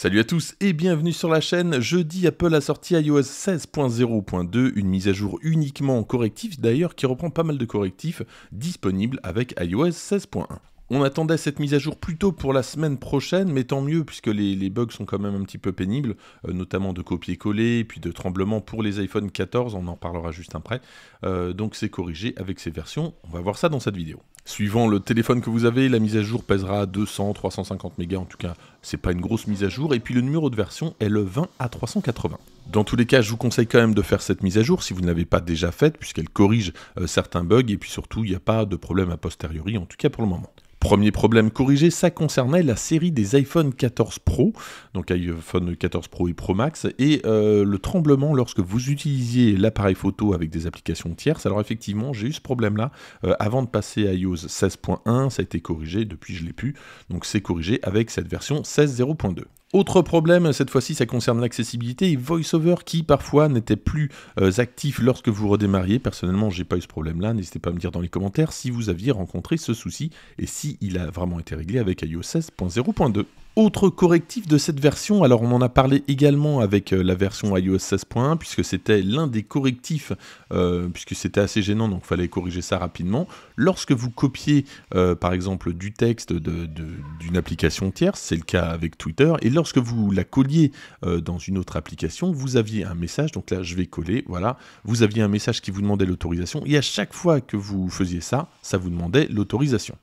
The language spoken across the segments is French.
Salut à tous et bienvenue sur la chaîne. Jeudi, Apple a sorti iOS 16.0.2, une mise à jour uniquement en correctif d'ailleurs qui reprend pas mal de correctifs disponibles avec iOS 16.1. On attendait cette mise à jour plutôt pour la semaine prochaine, mais tant mieux puisque les, bugs sont quand même un petit peu pénibles, euh, notamment de copier-coller puis de tremblement pour les iPhone 14, on en parlera juste après. Euh, donc c'est corrigé avec ces versions, on va voir ça dans cette vidéo. Suivant le téléphone que vous avez, la mise à jour pèsera 200, 350 mégas, en tout cas, c'est pas une grosse mise à jour, et puis le numéro de version est le 20 à 380. Dans tous les cas, je vous conseille quand même de faire cette mise à jour si vous ne l'avez pas déjà faite, puisqu'elle corrige euh, certains bugs, et puis surtout, il n'y a pas de problème à posteriori, en tout cas pour le moment. Premier problème corrigé, ça concernait la série des iPhone 14 Pro, donc iPhone 14 Pro et Pro Max, et euh, le tremblement lorsque vous utilisiez l'appareil photo avec des applications tierces. Alors effectivement, j'ai eu ce problème-là euh, avant de passer à iOS 16.1, ça a été corrigé, depuis je l'ai pu, donc c'est corrigé avec cette version 16.0.2. Autre problème, cette fois-ci, ça concerne l'accessibilité et VoiceOver qui parfois n'était plus euh, actif lorsque vous redémarriez. Personnellement, j'ai pas eu ce problème-là. N'hésitez pas à me dire dans les commentaires si vous aviez rencontré ce souci et si il a vraiment été réglé avec iOS 16.0.2. Autre correctif de cette version, alors on en a parlé également avec euh, la version iOS 16.1 puisque c'était l'un des correctifs, euh, puisque c'était assez gênant donc il fallait corriger ça rapidement. Lorsque vous copiez euh, par exemple du texte d'une application tierce, c'est le cas avec Twitter, et lorsque vous la colliez dans une autre application, vous aviez un message, donc là je vais coller, voilà, vous aviez un message qui vous demandait l'autorisation et à chaque fois que vous faisiez ça, ça vous demandait l'autorisation.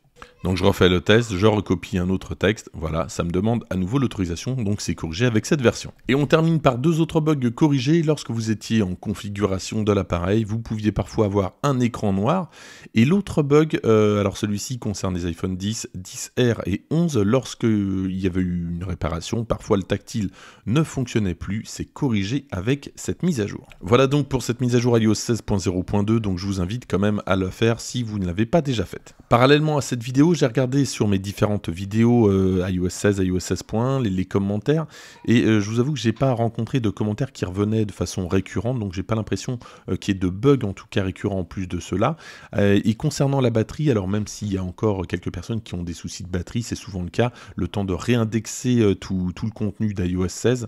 Donc je refais le test, je recopie un autre texte, voilà, ça me demande à nouveau l'autorisation, donc c'est corrigé avec cette version. Et on termine par deux autres bugs corrigés. Lorsque vous étiez en configuration de l'appareil, vous pouviez parfois avoir un écran noir. Et l'autre bug, euh, alors celui-ci concerne les iPhone 10, 10R et 11, lorsque il y avait eu une réparation, parfois le tactile ne fonctionnait plus, c'est corrigé avec cette mise à jour. Voilà donc pour cette mise à jour iOS 16.0.2, donc je vous invite quand même à le faire si vous ne l'avez pas déjà faite. Parallèlement à cette vidéo, j'ai regardé sur mes différentes vidéos euh, iOS 16, iOS 16.1, les, commentaires, et euh, je vous avoue que je n'ai pas rencontré de commentaires qui revenaient de façon récurrente, donc j'ai pas l'impression euh, qu'il y ait de bugs en tout cas récurrents en plus de cela. et concernant la batterie, alors même s'il y a encore quelques personnes qui ont des soucis de batterie, c'est souvent le cas, le temps de réindexer tout, tout, le contenu d'iOS 16,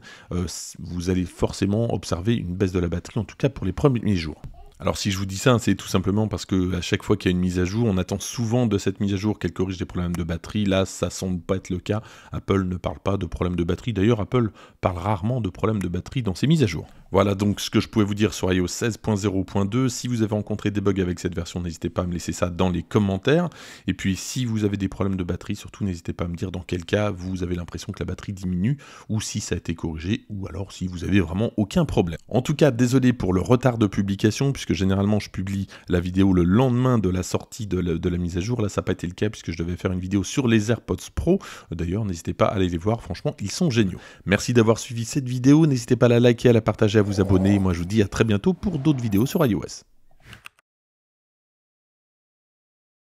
vous allez forcément observer une baisse de la batterie, en tout cas pour les premiers jours. Alors si je vous dis ça, c'est tout simplement parce que à chaque fois qu'il y a une mise à jour, on attend souvent de cette mise à jour qu'elle corrige des problèmes de batterie. Là, ça semble pas être le cas. Apple ne parle pas de problèmes de batterie. D'ailleurs, Apple parle rarement de problèmes de batterie dans ses mises à jour. Voilà donc ce que je pouvais vous dire sur iOS 16.0.2. Si vous avez rencontré des bugs avec cette version, n'hésitez pas à me laisser ça dans les commentaires. Et puis si vous avez des problèmes de batterie, surtout n'hésitez pas à me dire dans quel cas vous avez l'impression que la batterie diminue ou si ça a été corrigé ou alors si vous avez vraiment aucun problème. En tout cas, désolé pour le retard de publication puisque généralement je publie la vidéo le lendemain de la sortie de la, de la mise à jour. Là, ça n'a pas été le cas puisque je devais faire une vidéo sur les AirPods Pro. D'ailleurs, n'hésitez pas à aller les voir. Franchement, ils sont géniaux. Merci d'avoir suivi cette vidéo. N'hésitez pas à la liker, à la partager à vous abonner. Moi, je vous dis à très bientôt pour d'autres vidéos sur iOS.